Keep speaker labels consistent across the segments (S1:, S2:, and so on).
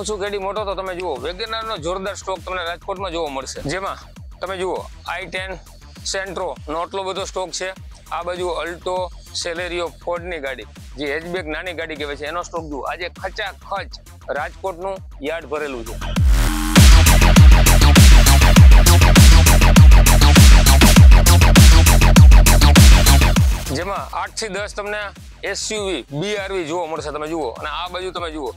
S1: ઓછું કેડી મોટો તો તમે જુઓ વેગેનારનો જોરદાર સ્ટોક તમને રાજકોટમાં જોવા મળશે જેમાં તમે જુઓ આઈ ટેન સેન્ટ્રો નો આટલો બધો સ્ટોક છે આ બાજુ અલ્ટો સેલેરીઓ ફોર્ડની ગાડી જે હેચબેક નાની ગાડી કહેવાય છે એનો સ્ટોક જુઓ આજે ખચાખચ રાજકોટનું યાર્ડ ભરેલું છે જેમાં આઠ થી દસ તમને એસયુવી બીઆરવી જોવા મળશે તમે જુઓ અને આ બાજુ તમે જુઓ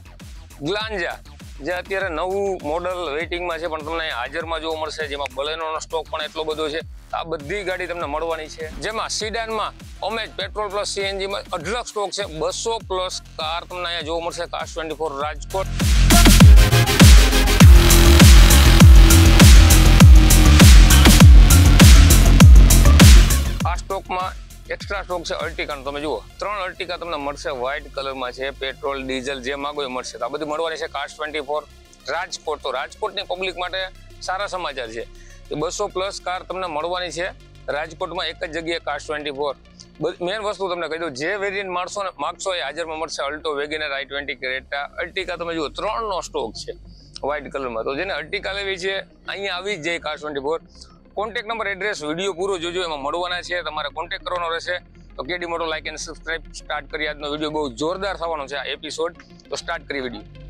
S1: ગ્લાન્જા જે અત્યારે નવું મોડલ વેઇટિંગમાં છે પણ તમને હાજરમાં જોવા મળશે જેમાં બલેનોનો સ્ટોક પણ એટલો બધો છે આ બધી ગાડી તમને મળવાની છે જેમાં સીડાનમાં અમેજ પેટ્રોલ પ્લસ સીએનજીમાં અઢળક સ્ટોક છે બસો પ્લસ કાર તમને અહીંયા જોવા મળશે કાસ ટ્વેન્ટી રાજકોટ આ સ્ટોકમાં એક્સ્ટ્રા સ્ટોક છે અર્ટિકાનો તમે જુઓ ત્રણ અર્ટિકા તમને મળશે વ્હાઇટ કલરમાં છે પેટ્રોલ ડીઝલ જે માગો એ મળશે તો આ બધી મળવાની છે કાર્સ ટ્વેન્ટી ફોર રાજકોટ તો રાજકોટની પબ્લિક માટે સારા સમાચાર છે કે બસો પ્લસ કાર તમને મળવાની છે રાજકોટમાં એક જ જગ્યાએ કાર્સ ટ્વેન્ટી ફોર મેન વસ્તુ તમને કહી દઉં જે વેરિયન્ટ માણસો ને માગશો એ હાજરમાં મળશે Alto WagonR i twenty Creta Ertiga તમે જુઓ ત્રણનો સ્ટોક છે વ્હાઇટ કલરમાં તો જેને અર્ટિકા લેવી છે અહીંયા આવી જ જાય cars twenty four contact number address video પૂરો જોજો એમાં મળવાના છે તમારે કોન્ટેક્ટ કરવાનો રહેશે તો કેડી મોટો લાઇક એન્ડ સબસ્ક્રાઇબ સ્ટાર્ટ કરી આજનો વિડીયો બહુ જોરદાર થવાનો છે આ એપિસોડ તો
S2: સ્ટાર્ટ કરી વિડીયો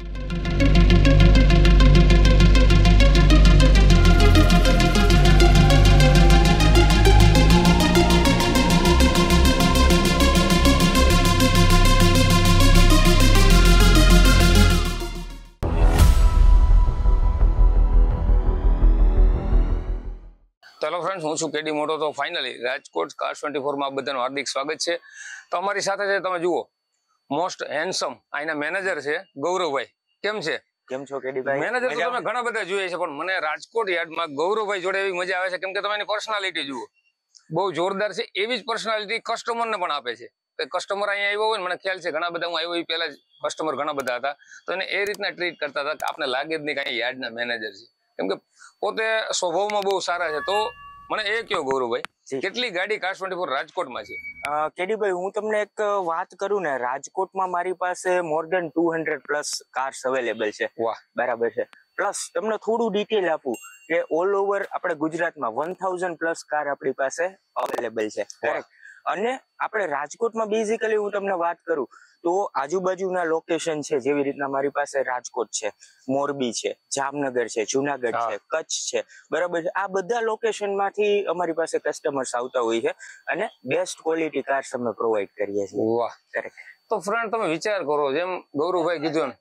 S1: હું છું કેડી મોટો તો ફાઇનલી રાજકોટ કાર ટ્વેન્ટી ફોરમાં બધાનું હાર્દિક સ્વાગત છે તો અમારી સાથે છે તમે જુઓ મોસ્ટ હેન્ડસમ અહીંના મેનેજર છે ગૌરવભાઈ કેમ છે કેમ જોરદાર છે એવી જ પર્સનાલિટી કસ્ટમરને પણ આપે છે કસ્ટમર અહીંયા આવ્યો હોય મને ખ્યાલ છે ઘણા બધા આવ્યો એ કસ્ટમર ઘણા બધા હતા એ રીતના ટ્રીટ કરતા હતા કે લાગે જ નહીં કઈ કાંઈ ના મેનેજર છે કેમ કે પોતે સ્વભાવમાં બહુ સારા છે તો મને એ કયો ગૌરવભાઈ કેટલી ગાડી કાર ટ્વેન્ટી ફોર રાજકોટમાં
S2: છે કેડીભાઈ હું તમને એક વાત કરું ને રાજકોટમાં મારી પાસે more than two hundred plus cars available છે વાહ બરાબર છે પ્લસ તમને થોડું ડિટેલ આપું કે ઓલ ઓવર આપણે ગુજરાતમાં વન થાઉઝન્ડ પ્લસ કાર આપણી પાસે અવેલેબલ છે કરેક્ટ અને આપણે રાજકોટમાં બેઝિકલી હું તમને વાત કરું તો આજુબાજુના લોકેશન છે જેવી રીતના મારી પાસે રાજકોટ છે મોરબી છે જામનગર છે જુનાગઢ છે કચ્છ છે બરાબર છે આ બધા લોકેશનમાંથી અમારી પાસે કસ્ટમર્સ આવતા હોય છે અને બેસ્ટ ક્વોલિટી કાર્સ અમે પ્રોવાઈડ કરીએ છીએ વાહ
S1: તો ફ્રેન્ડ તમે વિચાર કરો જેમ ગૌરવભાઈ કીધું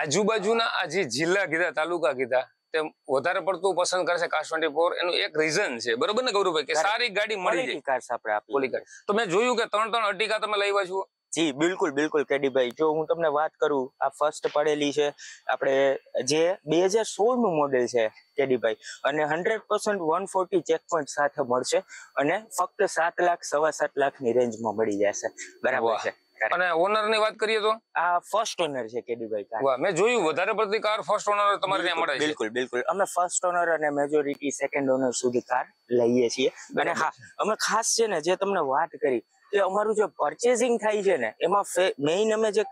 S1: આજુબાજુના આ જે જિલ્લા કીધા તાલુકા કીધા તે વધારે પડતું પસંદ કરશે કાશ ટ્વેન્ટી ફોર એનું એક રીઝન છે બરોબર ને ગૌરવભાઈ કે સારી ગાડી મળી જાય
S2: કાર્સ
S1: તો મેં જોયું કે ત્રણ ત્રણ અટીકા તમે લઈ આવ્યા છો
S2: જી બિલકુલ બિલકુલ કેડીભાઈ જો હું તમને વાત કરું આ ફર્સ્ટ પડેલી છે આપણે જે બે હજાર સોળનું મોડેલ છે કેડીભાઈ અને hundred percent one forty check point સાથે મળશે અને ફક્ત સાત લાખ સવા સાત લાખની રેન્જમાં મળી જશે બરાબર
S1: છે અને ઓનર ની વાત કરીએ તો આ ફર્સ્ટ ઓનર છે કેડીભાઈ કાર મેં જોયું વધારે પડતી કાર ફર્સ્ટ ઓનર તમારે ત્યાં મળે બિલકુલ
S2: બિલકુલ અમે ફર્સ્ટ ઓનર અને મેજોરિટી સેકન્ડ ઓનર સુધી કાર લઈએ છીએ અને હા અમે ખાસ છે ને જે તમને વાત કરી કે અમારું જે પરચેસિંગ થાય છે ને એમાં મેઇન અમે જે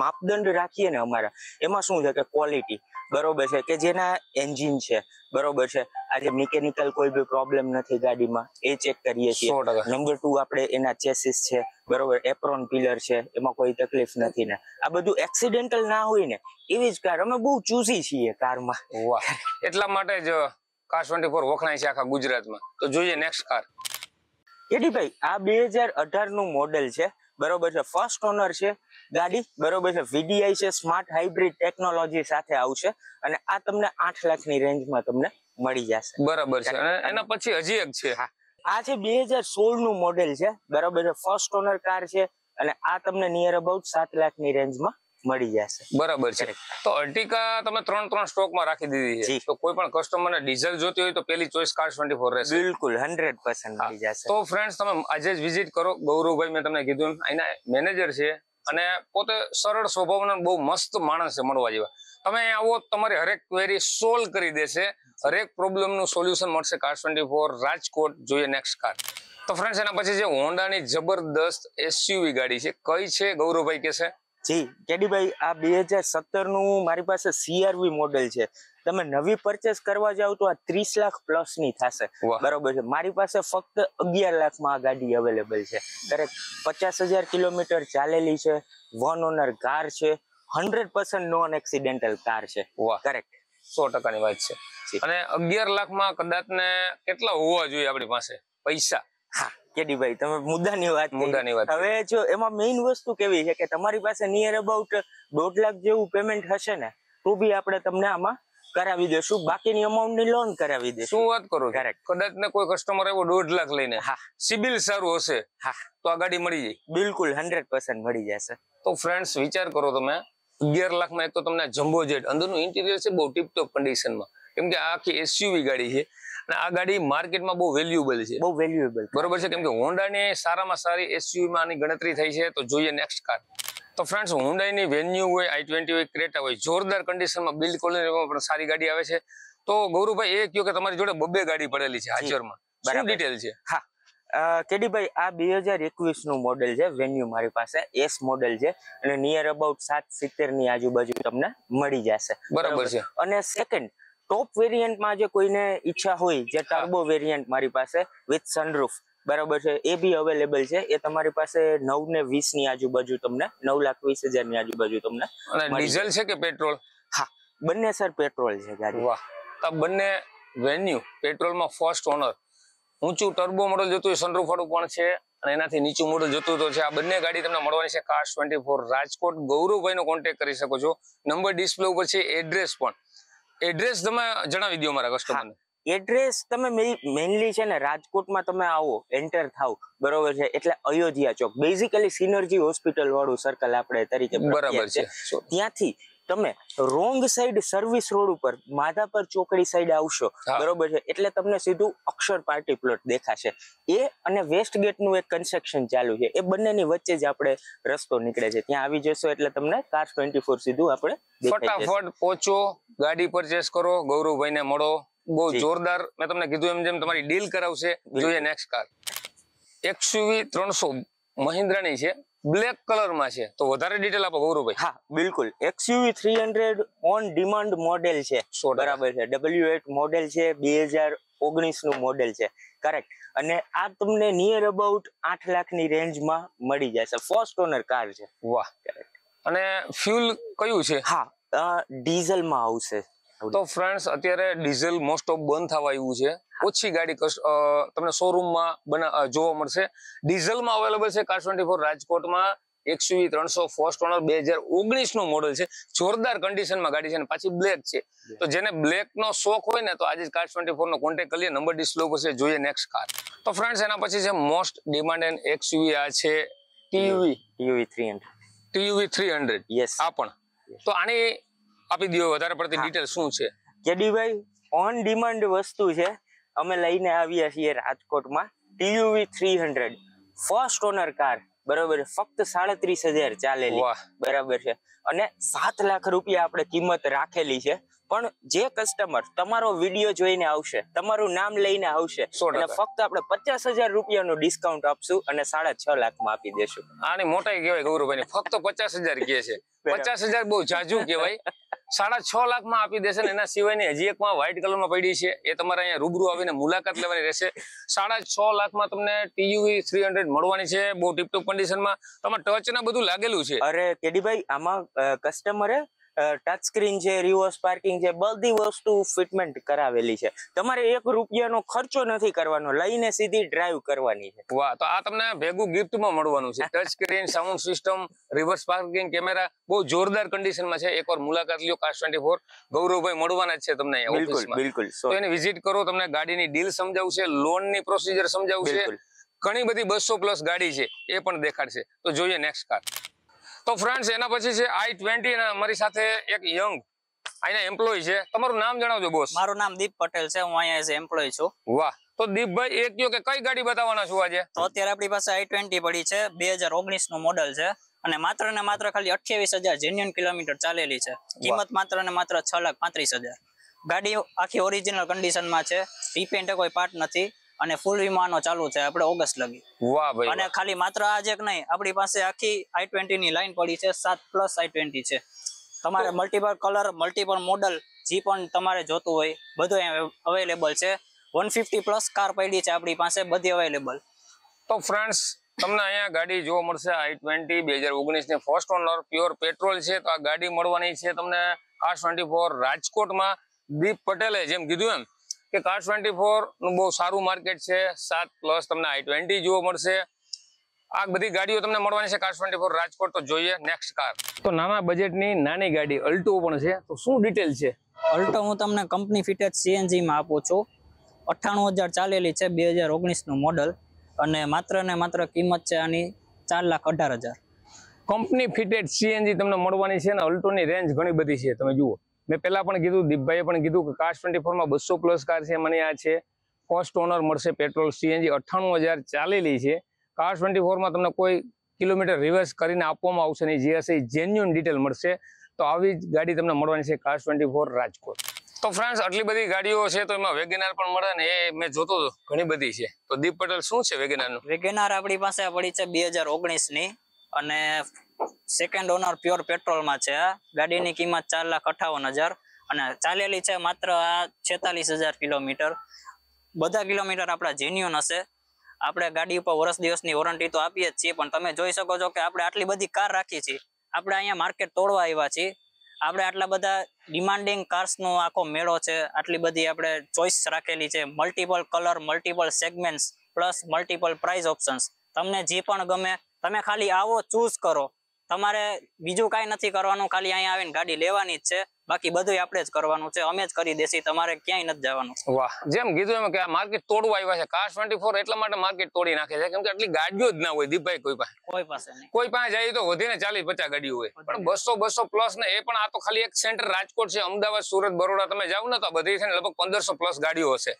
S2: માપદંડ રાખીએ ને અમારા એમાં શું છે કે ક્વોલિટી બરોબર છે કે જેના એન્જિન છે બરોબર છે આજે મિકેનિકલ કોઈ બી પ્રોબ્લેમ નથી ગાડીમાં એ ચેક કરીએ છીએ નંબર ટુ આપણે એના ચેસીસ છે બરોબર એપ્રોન પિલર છે એમાં કોઈ તકલીફ નથી ને આ બધું એક્સિડેન્ટલ ના હોય ને એવી જ કાર અમે બહુ ચૂસી છીએ કારમાં
S1: એટલા માટે જ કાર ટ્વેન્ટી ફોર વખણાય છે આખા ગુજરાતમાં તો જોઈએ નેક્સ્ટ કાર કેડીભાઈ
S2: આ બે હજાર અઢાર નું મોડેલ છે બરોબર છે ફર્સ્ટ ઓનર છે ગાડી બરોબર છે વીડીઆઈ છે સ્માર્ટ હાઇબ્રિડ ટેકનોલોજી સાથે આવશે અને આ તમને આઠ લાખની રેન્જમાં તમને મળી જશે બરોબર છે
S1: એના પછી હજી એક છે આ
S2: છે બે હજાર સોળ નું મોડેલ છે બરાબર છે ફર્સ્ટ ઓનર કાર છે અને આ તમને નિયર અબાઉટ સાત લાખ લાખની રેન્જમાં મળી જશે બરાબર છે
S1: તો અર્ટિકા તમે ત્રણ ત્રણ સ્ટોક માં રાખી દીધી છે તો કોઈ પણ કસ્ટમરને ડીઝલ જોતી હોય તો પેલી ચોઈસ કાર ટ્વેન્ટી ફોર રહેશે બિલકુલ હંડ્રેડ પર્સન્ટ મળી જશે તો ફ્રેન્ડ તમે આજે જ વિઝિટ કરો ગૌરવભાઈ મેં તમને કીધું એના મેનેજર છે અને પોતે સરળ સ્વભાવના બહુ મસ્ત માણસ છે મળવા જેવા તમે આવો તમારી હરેક ક્વેરી સોલ્વ કરી દેશે હરેક પ્રોબ્લેમ નું સોલ્યુશન મળશે કાર ટ્વેન્ટી ફોર રાજકોટ જોઈએ નેક્સ્ટ કાર તો ફ્રેન્ડ એના પછી જે હોન્ડાની જબરદસ્ત એસયુવી ગાડી છે કઈ છે ગૌરવભાઈ કે છે
S2: જી કેડીભાઈ આ બે હજાર સત્તર નું મારી પાસે સીઆરવી મોડેલ છે તમે નવી પરચેસ કરવા જાવ તો આ ત્રીસ લાખ પ્લસ ની થશે બરોબર છે મારી પાસે ફક્ત અગિયાર લાખમાં આ ગાડી અવેલેબલ છે કરેક્ટ પચાસ હજાર કિલોમીટર ચાલેલી છે વન ઓનર કાર છે hundred percent non accidental car છે કરેક્ટ સો ટકાની વાત છે અને
S1: અગિયાર લાખમાં કદાચ ને કેટલા હોવા જોઈએ આપણી પાસે પૈસા હા કેડીભાઈ
S2: તમે મુદ્દાની વાત મુદ્દાની વાત હવે જો એમાં મેઇન વસ્તુ કેવી છે કે તમારી પાસે નિયર અબાઉટ દોઢ લાખ જેવું પેમેન્ટ હશે ને તો બી આપણે તમને આમાં કરાવી દેશું બાકીની અમાઉન્ટ
S1: ની લોન કરાવી દેશું શું વાત કરો કરેક્ટ કદાચ ને કોઈ કસ્ટમર આવ્યો દોઢ લાખ લઈને હા સિબિલ સારું હશે હા તો આ ગાડી મળી જાય બિલકુલ હંડ્રેડ મળી જશે તો ફ્રેન્ડ્સ વિચાર કરો તમે અગિયાર લાખમાં એક તો તમને જમ્બો જેટ અંદરનું ઇન્ટિરિયર છે બહુ ટીપટોપ કન્ડિશનમાં કેમ કે આખી એસયુવી ગાડી છે અને આ ગાડી માર્કેટમાં બહુ વેલ્યુબલ છે બહુ વેલ્યુએબલ બરોબર છે કેમ કે ને સારામાં સારી એસયુવીમાં માં ગણતરી થઈ છે તો જોઈએ નેક્સ્ટ કાર તો ફ્રેન્ડ્સ હુંડાઈની વેન્યુ હોય આઈ ટ્વેન્ટી હોય ક્રેટા હોય જોરદાર કન્ડિશનમાં બિલ્ડ કોલોનીમાં પણ સારી ગાડી આવે છે તો ગૌરવભાઈ એ કહ્યું કે તમારી જોડે બબ્બે ગાડી પડેલી છે હાજરમાં શું ડિટેલ
S2: છે હા કેડીભાઈ આ બે હજાર એકવીસ નું મોડેલ છે વેન્યુ મારી પાસે એસ મોડેલ છે અને નિયર અબાઉટ સાત સિત્તેર ની આજુબાજુ તમને મળી જશે બરાબર છે અને સેકન્ડ ટોપ વેરિયન્ટમાં જે કોઈને ઈચ્છા હોય જે ટર્બો વેરિયન્ટ મારી પાસે વિથ સનરૂફ બરાબર છે એ બી અવેલેબલ છે એ તમારી પાસે નવ ને વીસ ની આજુબાજુ તમને નવ લાખ વીસ હજાર ની આજુબાજુ તમને ડીઝલ છે કે પેટ્રોલ હા બંને સર પેટ્રોલ છે ગાડી વાહ બંને
S1: વેન્યુ પેટ્રોલમાં ફર્સ્ટ ઓનર ઊંચું ટર્બો મોડલ જોતું હોય સનરૂફ પણ છે અને એનાથી નીચું મોડલ જોતું તો છે આ બંને ગાડી તમને મળવાની છે કાશ ટ્વેન્ટી ફોર રાજકોટ ગૌરવભાઈનો કોન્ટેક્ટ કરી શકો છો નંબર ડિસ્પ્લે ઉપર છે એડ્રેસ પણ એડ્રેસ તમે જણાવી દો મારા
S2: કસ્ટમરને એડ્રેસ તમે મેઇનલી છે ને રાજકોટમાં તમે આવો એન્ટર થાવ બરોબર છે એટલે Ayodhya Chowk basically Synergy hospital વાળું સર્કલ આપણે તરીકે બરાબર છે ત્યાંથી તમે રોંગ સાઈડ સર્વિસ રોડ ઉપર માધાપર ચોકડી સાઈડ આવશો બરોબર છે એટલે તમને સીધું અક્ષર પાર્ટી પ્લોટ દેખાશે એ અને વેસ્ટ ગેટ નું એક કન્સ્ટ્રક્શન ચાલુ છે એ બંનેની વચ્ચે જ આપણે રસ્તો નીકળે છે ત્યાં આવી જશો એટલે તમને કાર ટ્વેન્ટી સીધું આપણે ફટાફટ
S1: પહોંચો ગાડી પરચેસ કરો ગૌરવભાઈને મળો બહુ જોરદાર મેં તમને કીધું એમ જેમ તમારી ડીલ કરાવશે જોઈએ નેક્સ્ટ કાર એક્સયુવી ત્રણસો મહિન્દ્રાની છે બ્લેક કલરમાં છે તો વધારે ડિટેલ આપો ગૌરવભાઈ હા
S2: બિલકુલ XUV three hundred on demand model છે બરાબર છે ડબલ્યુ એટ મોડેલ છે બે હજાર ઓગણીસ નું મોડેલ છે કરેક્ટ અને આ તમને નિયર અબાઉટ આઠ લાખની રેન્જમાં મળી જશે ફર્સ્ટ ઓનર કાર છે વાહ કરેક્ટ અને
S1: ફ્યુલ કયું છે હા ડીઝલમાં આવશે તો ફ્રેન્ડ્સ અત્યારે ડીઝલ મોસ્ટ ઓફ બંધ થવા આવ્યું છે ઓછી ગાડી તમને શોરૂમમાં બના જોવા મળશે ડીઝલમાં અવેલેબલ છે કાર ટ્વેન્ટી ફોર રાજકોટમાં એક્સયુવી ત્રણસો ફર્સ્ટ ઓનર બે હજાર ઓગણીસ નું મોડલ છે જોરદાર કન્ડિશનમાં ગાડી છે અને પાછી બ્લેક છે તો જેને બ્લેક નો શોખ હોય ને તો આજે કાર ટ્વેન્ટી ફોર નો કોન્ટેક્ટ કરીએ નંબર ડિસ્પ્લે છે જોઈએ નેક્સ્ટ કાર તો ફ્રેન્ડ એના પછી છે મોસ્ટ ડિમાન્ડ એન્ડ એક્સયુવી આ છે TUV TUV three hundred TUV three hundred yes આ
S2: પણ તો આની આપી દો વધારે પડતી ડિટેલ શું છે કેડીભાઈ ઓન ડિમાન્ડ વસ્તુ છે અમે લઈને આવ્યા છીએ રાજકોટમાં TUV three hundred first owner car બરાબર ફક્ત સાડત્રીસ હજાર ચાલેલી બરાબર છે અને સાત લાખ રૂપિયા આપણે કિંમત રાખેલી છે પણ જે કસ્ટમર તમારો વિડીયો જોઈને આવશે તમારું નામ લઈને આવશે ફક્ત આપણે પચાસ હજાર રૂપિયાનું ડિસ્કાઉન્ટ આપશું અને સાડા છ લાખમાં આપી દેશું આની મોટા કહેવાય ગૌરવભાઈ
S1: ફક્ત પચાસ હજાર કહે છે પચાસ હજાર બહુ જાજુ કહેવાય સાડા છ લાખમાં આપી દેશે ને એના સિવાય હજી એક માં એકમાં કલર માં પડી છે એ તમારે અહીંયા રૂબરૂ આવીને મુલાકાત લેવાની રહેશે સાડા છ લાખ માં તમને ટીયુવી થ્રી
S2: મળવાની છે બહુ ટીપટોપ કન્ડિશનમાં તમારે ને બધું લાગેલું છે અરે કેડીભાઈ આમાં કસ્ટમરે ટચ સ્ક્રીન છે રિવર્સ પાર્કિંગ છે બધી વસ્તુ ફિટમેન્ટ કરાવેલી છે તમારે એક રૂપિયાનો ખર્ચો નથી કરવાનો લઈને સીધી ડ્રાઈવ કરવાની છે વાહ તો આ તમને ભેગું ગિફ્ટમાં મળવાનું છે touch screen sound system reverse parking camera બહુ જોરદાર
S1: કન્ડિશનમાં છે એકવાર મુલાકાત લ્યો કાસ્ટ ટ્વેન્ટી ફોર ગૌરવભાઈ મળવાના છે તમને બિલકુલ બિલકુલ તો એને વિઝિટ કરો તમને ગાડીની ડીલ સમજાવશે લોનની પ્રોસિજર સમજાવશે ઘણી બધી બસો પ્લસ ગાડી છે એ પણ દેખાડશે તો જોઈએ નેક્સ્ટ કાર તો ફ્રેન્ડ્સ એના પછી છે આઈ ટ્વેન્ટી અને અમારી સાથે એક યંગ અહીંયા એમ્પ્લોય છે તમારું નામ જણાવજો બોસ મારું નામ દીપ પટેલ
S3: છે હું અહીંયા એઝ એમ્પ્લોય છું વાહ તો દીપભાઈ એ કયો કે કઈ ગાડી બતાવવાના છું આજે તો અત્યારે આપણી પાસે આઈ ટ્વેન્ટી પડી છે બે હજાર ઓગણીસ નું મોડલ છે અને માત્ર ને માત્ર ખાલી અઠ્યાવીસ હજાર જેન્યુન કિલોમીટર ચાલેલી છે કિંમત માત્ર ને માત્ર છ લાખ પાંત્રીસ હજાર ગાડી આખી ઓરિજિનલ કન્ડિશનમાં છે રીપેન્ટ કોઈ પાર્ટ નથી અને ફૂલ વિમાનો ચાલુ છે આપણે ઓગસ્ટ લગી વાહ ભાઈ અને ખાલી માત્ર આજ એક નહીં આપણી પાસે આખી આઈ ટ્વેન્ટી ની લાઈન પડી છે સાત પ્લસ આઈ ટ્વેન્ટી છે તમારે મલ્ટીપલ કલર મલ્ટીપલ મોડલ જે પણ તમારે જોતું હોય બધું અવેલેબલ છે વન ફિફ્ટી પ્લસ કાર પડી છે આપણી પાસે બધી અવેલેબલ તો ફ્રેન્ડ્સ
S1: તમને અહીંયા ગાડી જોવા મળશે આઈ ટ્વેન્ટી બે હજાર ઓગણીસની ફર્સ્ટ ઓનર પ્યોર પેટ્રોલ છે તો આ ગાડી મળવાની છે તમને ખાસ ટ્વેન્ટી રાજકોટમાં દીપ પટેલે જેમ કીધું એમ કે કાર ટ્વેન્ટી નું બહુ સારું માર્કેટ છે સાત પ્લસ તમને આઈ ટ્વેન્ટી જોવા મળશે આ બધી ગાડીઓ તમને મળવાની છે કાર ટ્વેન્ટી રાજકોટ તો જોઈએ નેક્સ્ટ કાર તો નાના બજેટની
S3: નાની ગાડી અલ્ટો પણ છે તો શું ડિટેલ છે અલ્ટો હું તમને કંપની ફિટેજ સીએનજીમાં આપું છું અઠ્ઠાણું હજાર ચાલેલી છે બે હજાર ઓગણીસનું મોડલ અને માત્ર ને માત્ર કિંમત છે આની ચાર લાખ અઢાર હજાર કંપની ફિટેડ સીએનજી તમને મળવાની છે
S1: અને અલ્ટોની રેન્જ ઘણી બધી છે તમે જુઓ મેં પહેલાં પણ કીધું દીપભાઈએ પણ કીધું કે કાસ્ટ ટ્વેન્ટી ફોરમાં બસો પ્લસ કાર છે મને આ છે ફર્સ્ટ ઓનર મળશે પેટ્રોલ સીએનજી અઠ્ઠાણું હજાર ચાલેલી છે કાસ્ટ ટ્વેન્ટી ફોરમાં તમને કોઈ કિલોમીટર રિવર્સ કરીને આપવામાં આવશે નહીં જે હશે જેન્યુઅન ડિટેલ મળશે તો આવી જ ગાડી તમને મળવાની છે કાસ્ટ ટ્વેન્ટી ફોર રાજકોટ તો ફ્રાન્સ આટલી બધી ગાડીઓ છે તો
S3: એમાં વેગેનાર પણ મળે ને એ મેં જોતો ઘણી બધી છે તો દીપ પટેલ શું છે વેગેનાર વેગેનાર આપણી પાસે પડી છે બે ની અને સેકન્ડ ઓનર પ્યોર પેટ્રોલમાં છે ગાડીની કિંમત ચાર લાખ અઠાવન હજાર અને ચાલેલી છે માત્ર આ છેતાલીસ હજાર કિલોમીટર બધા કિલોમીટર આપણા જેન્યુન હશે આપણે ગાડી ઉપર વર્ષ દિવસની વોરંટી તો આપીએ જ છીએ પણ તમે જોઈ શકો છો કે આપણે આટલી બધી કાર રાખી છીએ આપણે અહીંયા માર્કેટ તોડવા આવ્યા છીએ આપણે આટલા બધા ડિમાન્ડિંગ કાર્સનો આખો મેળો છે આટલી બધી આપણે ચોઈસ રાખેલી છે multiple colour multiple segments plus multiple price options તમને જે પણ ગમે તમે ખાલી આવો ચૂઝ કરો તમારે બીજું કાંઈ નથી કરવાનું ખાલી અહીંયા આવીને ગાડી લેવાની જ છે બાકી બધું આપણે જ કરવાનું છે અમે જ કરી દેસી તમારે ક્યાંય નથી જવાનું
S2: વાહ
S1: જેમ
S3: કીધું એમ કે આ માર્કેટ તોડવા આવ્યા છે કાર ટ્વેન્ટી ફોર એટલા માટે માર્કેટ તોડી નાખે છે કેમ કે આટલી
S1: ગાડીઓ જ ના હોય દીપભાઈ કોઈ પાસે કોઈ પાસે કોઈ પાસે જાય તો વધીને ચાલીસ પચાસ ગાડીઓ હોય પણ બસો બસો પ્લસ ને એ પણ આ તો ખાલી એક સેન્ટર રાજકોટ છે અમદાવાદ સુરત બરોડા તમે જાવ ને તો બધી છે ને લગભગ પંદરસો પ્લસ ગાડીઓ હશે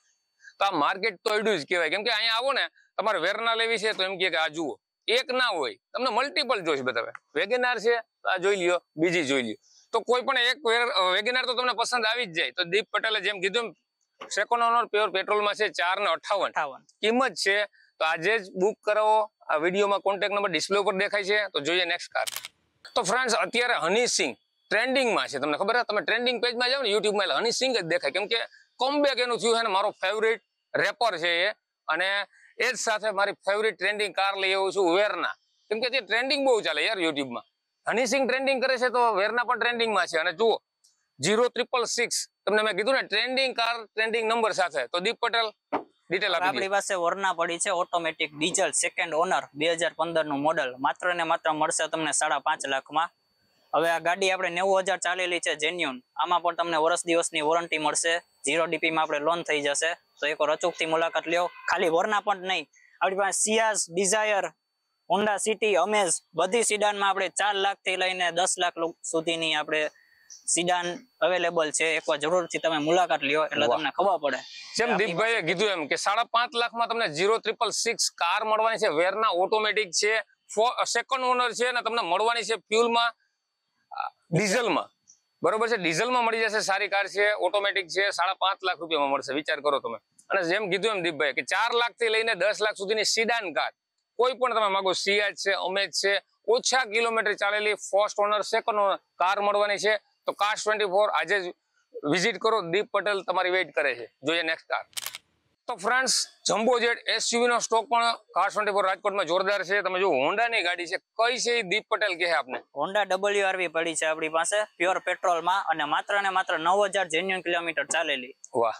S1: તો આ માર્કેટ તોડ્યું જ કહેવાય કેમકે અહીંયા આવો ને તમારે વેરના લેવી છે તો એમ કે આ જુઓ એક ના હોય તમને મલ્ટીપલ જોઈશે બતાવે વેગેનાર છે આ જોઈ લ્યો બીજી જોઈ લ્યો તો કોઈ પણ એક વેગેનાર તો તમને પસંદ આવી જ જાય તો દીપ પટેલે જેમ કીધું સેકોન્ડ પ્યોર પેટ્રોલમાં છે ચાર ને અઠાવન કિંમત છે તો આજે જ બુક કરો આ વિડીયોમાં કોન્ટેક્ટ નંબર ડિસ્પ્લે ઉપર દેખાય છે તો જોઈએ નેક્સ્ટ કાર તો ફ્રેન્ડ્સ અત્યારે હનીસિંહ ટ્રેન્ડિંગમાં છે તમને ખબર છે તમે ટ્રેન્ડિંગ પેજમાં જાઓ ને યુટ્યુબમાં એટલે હનીસિંહ જ દેખાય કેમ કે કોમ બેક એનું થયું છે મારો ફેવરેટ રેપર છે એ અને એ જ સાથે મારી ફેવરિટ ટ્રેન્ડિંગ કાર લઈ આવું છું વેરના કેમ કે જે ટ્રેન્ડિંગ બહુ ચાલે યાર યુટ્યુબમાં હનીસિંગ ટ્રેન્ડિંગ કરે છે તો વેરના પણ ટ્રેન્ડિંગમાં છે અને જુઓ જીરો ત્રિપલ સિક્સ તમને મેં કીધું ને ટ્રેન્ડિંગ કાર ટ્રેન્ડિંગ
S3: નંબર સાથે તો દીપ પટેલ આપણી પાસે ઓરના પડી છે ઓટોમેટિક ડીઝલ સેકન્ડ ઓનર બે હજાર પંદર નું મોડલ માત્ર ને માત્ર મળશે તમને સાડા પાંચ લાખમાં હવે આ ગાડી આપણે નેવું હજાર ચાલેલી છે જેન્યુન આમાં પણ તમને વર્ષ દિવસની વોરંટી મળશે ઝીરો ડીપીમાં આપણે લોન થઈ જશે તો એક અચૂકથી મુલાકાત લ્યો ખાલી વરના પણ નહીં આપણી પાસે Ciaz Dzire Honda City Amaze બધી સિડાનમાં આપણે ચાર લાખથી લઈને દસ લાખ સુધીની આપણે સિડાન અવેલેબલ છે એકવાર જરૂરથી તમે મુલાકાત લ્યો એટલે તમને ખબર
S1: પડે જેમ દીપભાઈએ કીધું એમ કે સાડા પાંચ લાખમાં તમને ઝીરો ત્રિપલ સિક્સ કાર મળવાની છે વેરના ઓટોમેટિક છે સેકન્ડ ઓનર છે અને તમને મળવાની છે ફ્યુલમાં ડીઝલમાં બરોબર છે ડીઝલમાં મળી જશે સારી કાર છે ઓટોમેટિક છે સાડા પાંચ લાખ રૂપિયામાં મળશે વિચાર કરો તમે અને જેમ કીધું એમ દીપભાઈ કે ચાર લાખથી લઈને દસ લાખ સુધીની સિડાન કાર કોઈ પણ તમે માગો સિયાજ છે અમેજ છે ઓછા કિલોમીટર ચાલેલી first owner second owner car મળવાની છે તો કાર ટ્વેન્ટી આજે જ વિઝિટ કરો દીપ પટેલ તમારી વેઇટ કરે છે જોઈએ નેક્સ્ટ કાર તો ફ્રેન્ડ્સ જમ્બો જેટ એસયુવીનો સ્ટોક પણ કાર ટ્વેન્ટી ફોર રાજકોટમાં
S3: જોરદાર છે તમે જો હોન્ડાની ગાડી છે કઈ છે દીપ પટેલ કહે આપને હોન્ડા ડબલ્યુ આરવી પડી છે આપણી પાસે પ્યોર પેટ્રોલમાં અને માત્ર ને માત્ર નવ હજાર જેન્યુન કિલોમીટર ચાલેલી વાહ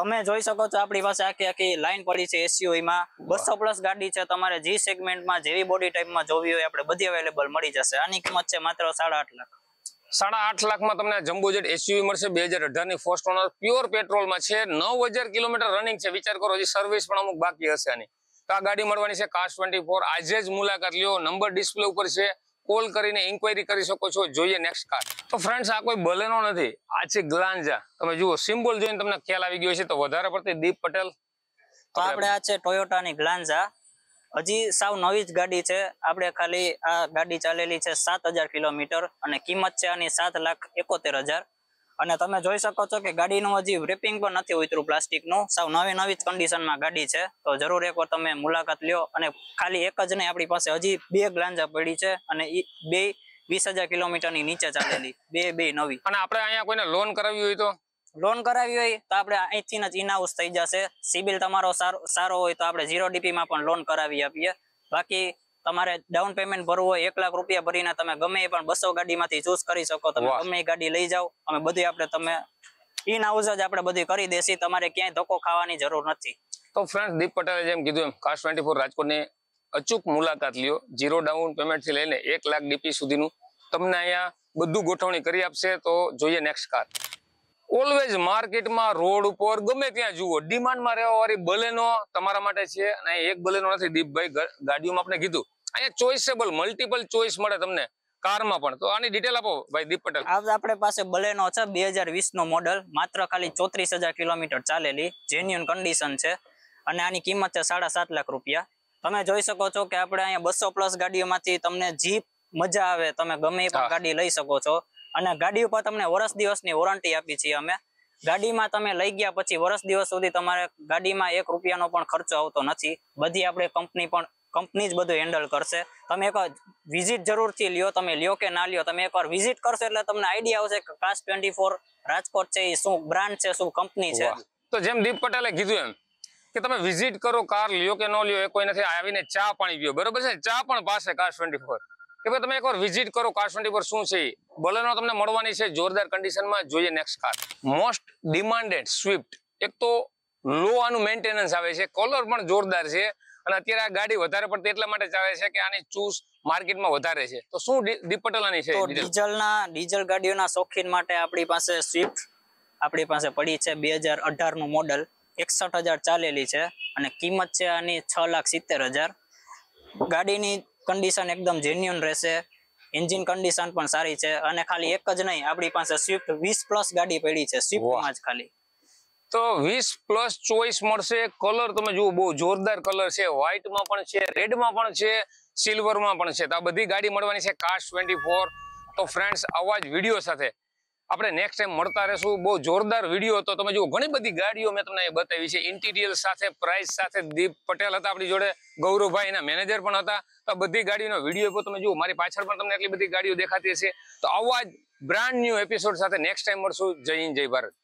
S3: તમે જોઈ શકો છો આપણી પાસે આખી આખી લાઈન પડી છે એસયુવીમાં બસો પ્લસ ગાડી છે તમારે જી સેગમેન્ટમાં જેવી બોડી ટાઈપમાં જોવી હોય આપણે બધી અવેલેબલ મળી જશે આની કિંમત છે માત્ર સાડા લાખ
S1: સાડા આઠ લાખમાં તમને જમ્બોજેટ એસયુવી મળશે બે હજાર અઢારની ફર્સ્ટ ઓનર પ્યોર પેટ્રોલમાં છે નવ હજાર કિલોમીટર રનિંગ છે વિચાર કરો હજી સર્વિસ પણ અમુક બાકી હશે આની તો આ ગાડી મળવાની છે કાસ્ટ ટ્વેન્ટી ફોર આજે જ મુલાકાત લ્યો નંબર ડિસ્પ્લે ઉપર છે કોલ કરીને ઇન્કવાયરી કરી શકો છો જોઈએ નેક્સ્ટ કાર તો ફ્રેન્ડ્સ આ કોઈ બલેનો નથી આ છે ગ્લાન્જા તમે જુઓ સિમ્બોલ જોઈને તમને ખ્યાલ આવી ગયો છે
S3: તો વધારે પડતી દીપ પટેલ તો આપણે આ છે ટોયોટાની ગ્લાન્ઝા હજી સાવ નવી જ ગાડી છે આપણે ખાલી આ ગાડી ચાલેલી છે સાત કિલોમીટર અને કિંમત છે આની સાત લાખ એકોતેર હજાર અને તમે જોઈ શકો છો કે ગાડીનું હજી રેપિંગ પણ નથી ઉતર્યું પ્લાસ્ટિકનું સાવ નવી નવી જ કન્ડિશનમાં ગાડી છે તો જરૂર એકવાર તમે મુલાકાત લ્યો અને ખાલી એક જ નહીં આપણી પાસે હજી બે ગ્લાંજા પડી છે અને એ બે વીસ હજાર કિલોમીટર ની નીચે ચાલેલી બે બે નવી અને આપણે અહીંયા કોઈને લોન કરાવી હોય તો લોન કરાવી હોય તો આપણે અહીંથી જ ઇનાઉસ થઈ જશે સિબિલ તમારો સારો હોય તો આપણે ઝીરો ડીપીમાં પણ લોન કરાવી આપીએ બાકી તમારે ડાઉન પેમેન્ટ ભરવું હોય એક લાખ રૂપિયા ભરીને તમે ગમે એ પણ બસો ગાડીમાંથી ચૂઝ કરી શકો તમે ગમે ગાડી લઈ જાઓ અમે બધી આપણે તમે ઇન જ આપણે બધી કરી દેશી તમારે ક્યાંય ધક્કો ખાવાની જરૂર નથી તો ફ્રેન્ડ દીપ પટેલે જેમ કીધું એમ કાશ ટ્વેન્ટી ફોર રાજકોટની
S1: અચૂક મુલાકાત લ્યો ઝીરો ડાઉન પેમેન્ટથી લઈને એક લાખ ડીપી સુધીનું તમને અહીંયા બધું ગોઠવણી કરી આપશે તો જોઈએ નેક્સ્ટ કાર ઓલવેઝ માર્કેટમાં રોડ ઉપર ગમે ત્યાં જુઓ ડિમાન્ડમાં રહેવા વાળી બલેનો તમારા માટે છે અને એક બલેનો નથી દીપભાઈ ગાડીઓમાં આપણે કીધું અહીંયા ચોઈસેબલ મલ્ટિપલ ચોઈસ મળે તમને કારમાં પણ તો આની ડિટેલ આપો ભાઈ
S3: દીપ પટેલ આપણે પાસે બલેનો છે બે હજાર નો મોડલ માત્ર ખાલી ચોત્રીસ કિલોમીટર ચાલેલી જેન્યુન કન્ડિશન છે અને આની કિંમત છે સાડા લાખ રૂપિયા તમે જોઈ શકો છો કે આપણે અહીંયા બસો પ્લસ ગાડીઓમાંથી તમને જીપ મજા આવે તમે ગમે પણ ગાડી લઈ શકો છો અને ગાડી ઉપર તમને વર્ષ દિવસની વોરંટી આપી છીએ અમે ગાડીમાં તમે લઈ ગયા પછી વર્ષ દિવસ સુધી તમારે ગાડીમાં એક રૂપિયાનો પણ ખર્ચો આવતો નથી બધી આપણે કંપની પણ કંપની જ બધું હેન્ડલ કરશે તમે એક વિઝિટ જરૂરથી લ્યો તમે લ્યો કે ના લ્યો તમે એકવાર વિઝિટ કરશો એટલે તમને આઈડિયા આવશે કે કાસ ટ્વેન્ટી રાજકોટ છે એ શું બ્રાન્ડ છે શું કંપની છે તો
S1: જેમ દીપ પટેલે કીધું એમ કે તમે વિઝિટ કરો કાર લ્યો કે ન લ્યો એ કોઈ નથી આવીને ચા પાણી પીઓ બરોબર છે ચા પણ પાસે કાર ટ્વેન્ટી કે ભાઈ તમે એકવાર વિઝિટ કરો કાર પર શું છે બલેનો તમને મળવાની છે જોરદાર કન્ડિશનમાં જોઈએ next car most demanded Swift એક તો લો આનું મેન્ટેનન્સ આવે છે કલર પણ જોરદાર છે અને અત્યારે આ ગાડી વધારે પડતી એટલા
S3: માટે ચાલે છે કે આની ચૂસ માર્કેટમાં વધારે છે તો શું દીપટલાની છે ડીઝલના ડીઝલ ગાડીઓના શોખીન માટે આપણી પાસે સ્વિફ્ટ આપણી પાસે પડી છે બે હજાર નું મોડલ એકસઠ હજાર ચાલેલી છે અને કિંમત છે આની છ લાખ સિત્તેર હજાર ગાડીની કન્ડિશન એકદમ જેન્યુન રહેશે એન્જિન કન્ડિશન પણ સારી છે અને ખાલી એક જ નહીં આપણી પાસે સ્વિફ્ટ વીસ પ્લસ ગાડી પડી છે સ્વિફ્ટમાં જ ખાલી તો
S1: વીસ પ્લસ ચોઈસ મળશે કલર તમે જુઓ બહુ જોરદાર કલર છે વ્હાઇટમાં પણ છે રેડમાં પણ છે સિલ્વરમાં પણ છે તો આ બધી ગાડી મળવાની છે કાસ્ટ ટ્વેન્ટી તો ફ્રેન્ડ્સ આવા જ વિડીયો સાથે આપણે નેક્સ્ટ ટાઈમ મળતા રહેશું બહુ જોરદાર વિડીયો હતો તમે જુઓ ઘણી બધી ગાડીઓ મેં તમને બતાવી છે ઇન્ટિરિયર સાથે પ્રાઇસ સાથે દીપ પટેલ હતા આપણી જોડે ગૌરવભાઈ એના મેનેજર પણ હતા તો બધી ગાડીનો વિડીયો તમે જુઓ મારી પાછળ પણ તમને એટલી બધી ગાડીઓ દેખાતી હશે તો આવા જ બ્રાન્ડ ન્યુ એપિસોડ સાથે નેક્સ્ટ ટાઈમ મળશું જય હિન્દ જય ભારત